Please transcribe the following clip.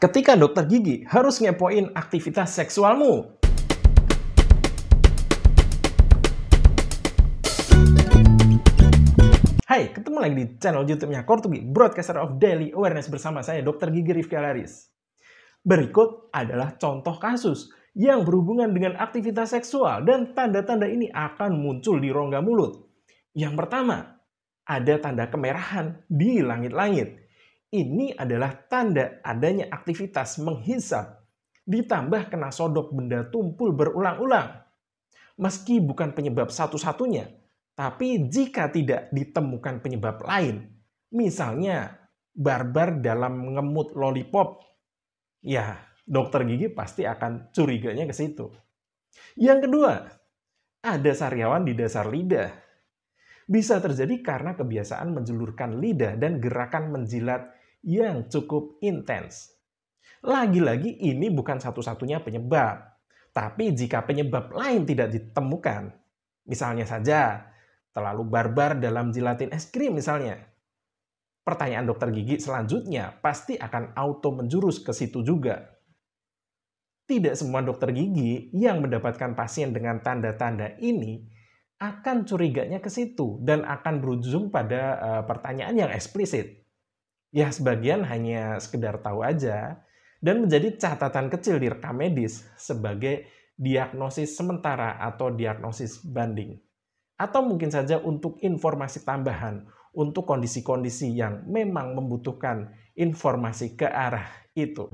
ketika dokter gigi harus ngepoin aktivitas seksualmu. Hai, ketemu lagi di channel YouTube-nya Kortubi, Broadcaster of Daily Awareness bersama saya, Dr. Gigi Rifki Alaris. Berikut adalah contoh kasus yang berhubungan dengan aktivitas seksual dan tanda-tanda ini akan muncul di rongga mulut. Yang pertama, ada tanda kemerahan di langit-langit ini adalah tanda adanya aktivitas menghisap, ditambah kena sodok benda tumpul berulang-ulang. Meski bukan penyebab satu-satunya, tapi jika tidak ditemukan penyebab lain, misalnya barbar dalam mengemut lollipop, ya dokter gigi pasti akan curiganya ke situ. Yang kedua, ada sariawan di dasar lidah. Bisa terjadi karena kebiasaan menjulurkan lidah dan gerakan menjilat yang cukup intens. Lagi-lagi ini bukan satu-satunya penyebab, tapi jika penyebab lain tidak ditemukan, misalnya saja terlalu barbar dalam jilatin es krim misalnya, pertanyaan dokter gigi selanjutnya pasti akan auto menjurus ke situ juga. Tidak semua dokter gigi yang mendapatkan pasien dengan tanda-tanda ini akan curiganya ke situ dan akan berujung pada eh, pertanyaan yang eksplisit ya sebagian hanya sekedar tahu aja dan menjadi catatan kecil di rekam medis sebagai diagnosis sementara atau diagnosis banding. Atau mungkin saja untuk informasi tambahan untuk kondisi-kondisi yang memang membutuhkan informasi ke arah itu.